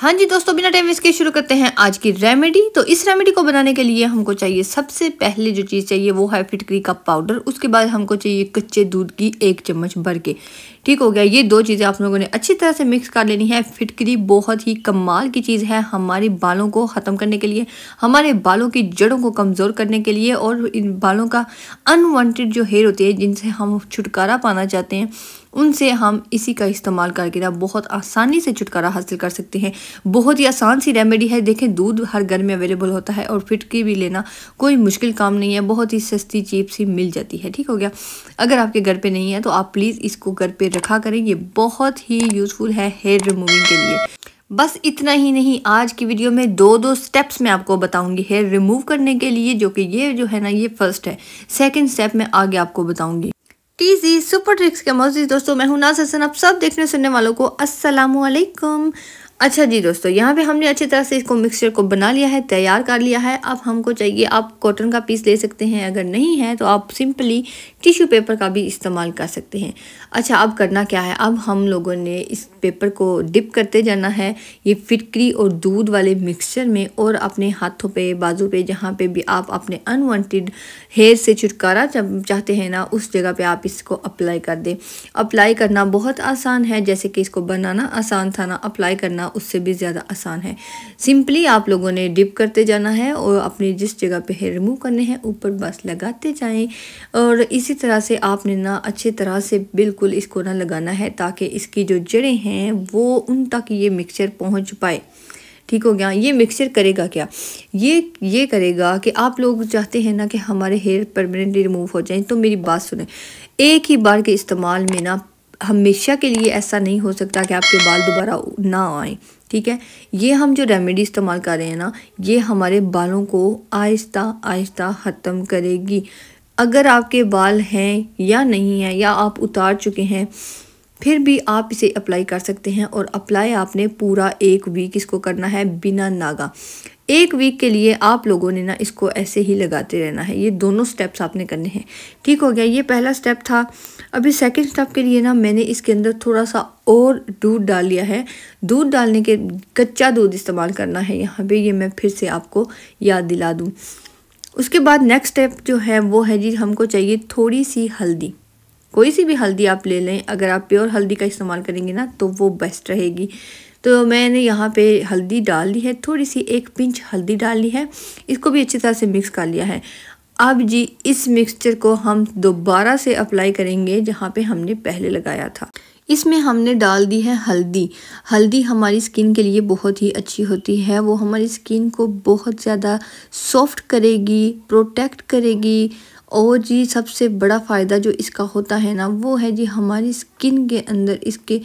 हाँ जी दोस्तों बिना टाइम इसके शुरू करते हैं आज की रेमेडी तो इस रेमेडी को बनाने के लिए हमको चाहिए सबसे पहले जो चीज़ चाहिए वो है फिटकरी का पाउडर उसके बाद हमको चाहिए कच्चे दूध की एक चम्मच भर के ठीक हो गया ये दो चीज़ें आप लोगों ने अच्छी तरह से मिक्स कर लेनी है फिटकरी बहुत ही कमाल की चीज़ है हमारे बालों को ख़त्म करने के लिए हमारे बालों की जड़ों को कमज़ोर करने के लिए और इन बालों का अनवांटेड जो हेयर होती है जिनसे हम छुटकारा पाना चाहते हैं उनसे हम इसी का इस्तेमाल करके ना बहुत आसानी से छुटकारा हासिल कर सकते हैं बहुत ही आसान सी रेमेडी है देखें दूध हर घर में अवेलेबल होता है और फिटकी भी लेना कोई मुश्किल काम नहीं है बहुत ही सस्ती चीप सी मिल जाती है ठीक हो गया अगर आपके घर पे नहीं है तो आप प्लीज़ इसको घर पे रखा करें ये बहुत ही यूज़फुल है हेयर रिमूविंग के लिए बस इतना ही नहीं आज की वीडियो में दो दो स्टेप्स मैं आपको बताऊंगी हेयर रिमूव करने के लिए जो कि ये जो है ना ये फर्स्ट है सेकंड स्टेप मैं आगे आपको बताऊंगी टीजी सुपर ट्रिक्स के मौजूद दोस्तों मैं हूं नाज हसन आप सब देखने सुनने वालों को असलकुम अच्छा जी दोस्तों यहाँ पे हमने अच्छी तरह से इसको मिक्सचर को बना लिया है तैयार कर लिया है अब हमको चाहिए आप कॉटन का पीस ले सकते हैं अगर नहीं है तो आप सिंपली टिश्यू पेपर का भी इस्तेमाल कर सकते हैं अच्छा अब करना क्या है अब हम लोगों ने इस पेपर को डिप करते जाना है ये फिटकरी और दूध वाले मिक्सचर में और अपने हाथों पर बाजू पर जहाँ पर भी आप अपने अनवॉन्टेड हेयर से छुटकारा चाहते हैं ना उस जगह पर आप इसको अप्लाई कर दें अप्लाई करना बहुत आसान है जैसे कि इसको बनाना आसान था ना अप्लाई करना उससे भी ज़्यादा आसान है सिंपली आप लोगों ने डिप करते जाना है और अपनी जिस जगह पे हेयर रिमूव करने हैं ऊपर बस लगाते जाएं और इसी तरह से आपने ना अच्छी तरह से बिल्कुल इसको ना लगाना है ताकि इसकी जो जड़ें हैं वो उन तक ये मिक्सचर पहुँच पाए ठीक हो गया ये मिक्सचर करेगा क्या ये ये करेगा कि आप लोग चाहते हैं ना कि हमारे हेयर परमानेंटली रिमूव हो जाएं तो मेरी बात सुने एक ही बार के इस्तेमाल में ना हमेशा के लिए ऐसा नहीं हो सकता कि आपके बाल दोबारा ना आए ठीक है ये हम जो रेमेडी इस्तेमाल कर रहे हैं ना ये हमारे बालों को आहिस्ता आहिस्ता ख़त्म करेगी अगर आपके बाल हैं या नहीं हैं या आप उतार चुके हैं फिर भी आप इसे अप्लाई कर सकते हैं और अप्लाई आपने पूरा एक वीक इसको करना है बिना नागा एक वीक के लिए आप लोगों ने ना इसको ऐसे ही लगाते रहना है ये दोनों स्टेप्स आपने करने हैं ठीक हो गया ये पहला स्टेप था अभी सेकंड स्टेप के लिए ना मैंने इसके अंदर थोड़ा सा और दूध डाल लिया है दूध डालने के कच्चा दूध इस्तेमाल करना है यहाँ पे ये मैं फिर से आपको याद दिला दूँ उसके बाद नेक्स्ट स्टेप जो है वो है जी हमको चाहिए थोड़ी सी हल्दी कोई सी भी हल्दी आप ले लें अगर आप प्योर हल्दी का इस्तेमाल करेंगे ना तो वो बेस्ट रहेगी तो मैंने यहाँ पे हल्दी डाल ली है थोड़ी सी एक पिंच हल्दी डाल ली है इसको भी अच्छी तरह से मिक्स कर लिया है अब जी इस मिक्सचर को हम दोबारा से अप्लाई करेंगे जहाँ पे हमने पहले लगाया था इसमें हमने डाल दी है हल्दी हल्दी हमारी स्किन के लिए बहुत ही अच्छी होती है वो हमारी स्किन को बहुत ज़्यादा सॉफ्ट करेगी प्रोटेक्ट करेगी और जी सबसे बड़ा फ़ायदा जो इसका होता है ना वो है जी हमारी स्किन के अंदर इसके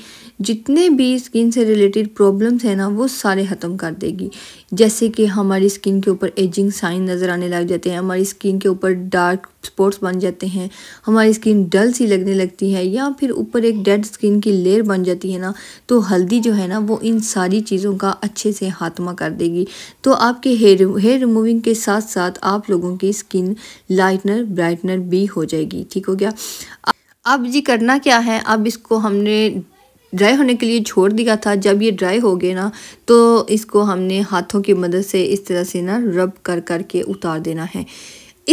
जितने भी स्किन से रिलेटेड प्रॉब्लम्स हैं ना वो सारे ख़त्म कर देगी जैसे कि हमारी स्किन के ऊपर एजिंग साइन नज़र आने लग जाते हैं हमारी स्किन के ऊपर डार्क स्पॉट्स बन जाते हैं हमारी स्किन डल सी लगने लगती है या फिर ऊपर एक डेड स्किन की लेयर बन जाती है ना तो हल्दी जो है ना वो इन सारी चीज़ों का अच्छे से हाथमा कर देगी तो आपके हेयर हेयर रिमूविंग के साथ साथ आप लोगों की स्किन लाइटनर ब्राइटनर भी हो जाएगी ठीक हो गया अब जी करना क्या है अब इसको हमने ड्राई होने के लिए छोड़ दिया था जब ये ड्राई हो गए ना तो इसको हमने हाथों की मदद से इस तरह से ना रब कर करके उतार देना है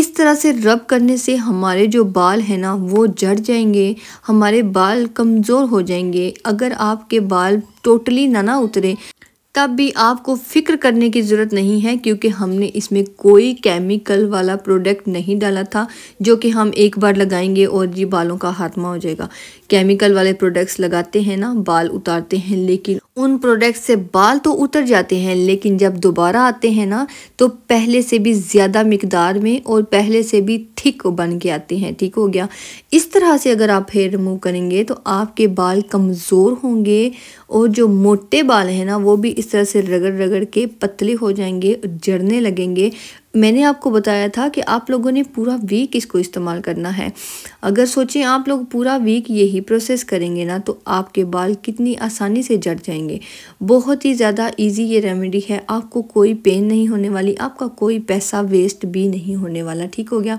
इस तरह से रब करने से हमारे जो बाल हैं ना वो जड़ जाएंगे हमारे बाल कमज़ोर हो जाएंगे अगर आपके बाल टोटली ना ना उतरे तब भी आपको फ़िक्र करने की ज़रूरत नहीं है क्योंकि हमने इसमें कोई केमिकल वाला प्रोडक्ट नहीं डाला था जो कि हम एक बार लगाएंगे और जी बालों का खात्मा हो जाएगा केमिकल वाले प्रोडक्ट्स लगाते हैं ना बाल उतारते हैं लेकिन उन प्रोडक्ट से बाल तो उतर जाते हैं लेकिन जब दोबारा आते हैं ना तो पहले से भी ज़्यादा मकदार में और पहले से भी ठीक बन के आते हैं ठीक हो गया इस तरह से अगर आप हेयर रिमूव करेंगे तो आपके बाल कमज़ोर होंगे और जो मोटे बाल हैं ना वो भी इस तरह से रगड़ रगड़ के पतले हो जाएंगे जड़ने लगेंगे मैंने आपको बताया था कि आप लोगों ने पूरा वीक इसको इस्तेमाल करना है अगर सोचें आप लोग पूरा वीक यही प्रोसेस करेंगे ना तो आपके बाल कितनी आसानी से जड़ जाएंगे बहुत ही ज़्यादा इजी ये रेमेडी है आपको कोई पेन नहीं होने वाली आपका कोई पैसा वेस्ट भी नहीं होने वाला ठीक हो गया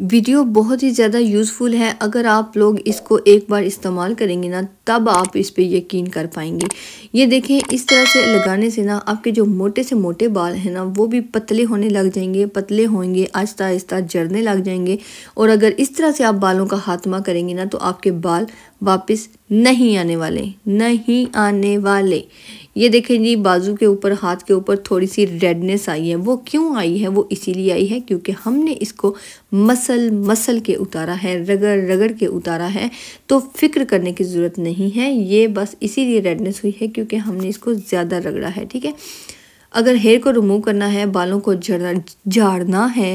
वीडियो बहुत ही ज़्यादा यूज़फुल है अगर आप लोग इसको एक बार इस्तेमाल करेंगे ना तब आप इस पर यकीन कर पाएंगे ये देखें इस तरह से लगाने से ना आपके जो मोटे से मोटे बाल हैं ना वो भी पतले होने लग जाएंगे पतले होंगे आहिस्ता आहिस्ता जड़ने लग जाएंगे और अगर इस तरह से आप बालों का हाथमा करेंगे ना तो आपके बाल वापस नहीं आने वाले नहीं आने वाले ये देखें जी बाजू के ऊपर हाथ के ऊपर थोड़ी सी रेडनेस आई है वो क्यों आई है वो इसीलिए आई है क्योंकि हमने इसको मसल मसल के उतारा है रगड़ रगड़ के उतारा है तो फ़िक्र करने की ज़रूरत नहीं है ये बस इसीलिए रेडनेस हुई है क्योंकि हमने इसको ज़्यादा रगड़ा है ठीक है अगर हेयर को रिमूव करना है बालों को झाड़ना है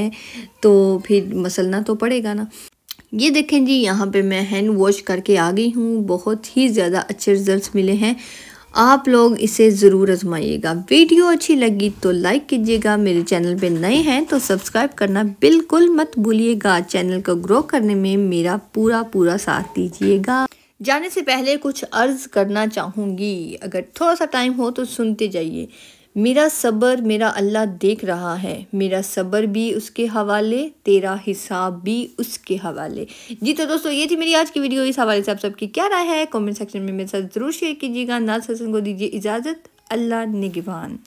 तो फिर मसलना तो पड़ेगा ना ये देखें जी यहाँ पे मैं हैंड वॉश करके आ गई हूँ बहुत ही ज़्यादा अच्छे रिजल्ट्स मिले हैं आप लोग इसे ज़रूर आजमाइएगा वीडियो अच्छी लगी तो लाइक कीजिएगा मेरे चैनल पे नए हैं तो सब्सक्राइब करना बिल्कुल मत भूलिएगा चैनल को ग्रो करने में मेरा पूरा पूरा साथ दीजिएगा जाने से पहले कुछ अर्ज़ करना चाहूँगी अगर थोड़ा सा टाइम हो तो सुनते जाइए मेरा सब्र मेरा अल्लाह देख रहा है मेरा सब्र भी उसके हवाले तेरा हिसाब भी उसके हवाले जी तो दोस्तों ये थी मेरी आज की वीडियो इस हवाले से आप सबकी क्या राय है कमेंट सेक्शन में मेरे साथ ज़रूर शेयर कीजिएगा नाथ हसन को दीजिए इजाज़त अल्लाह निगवान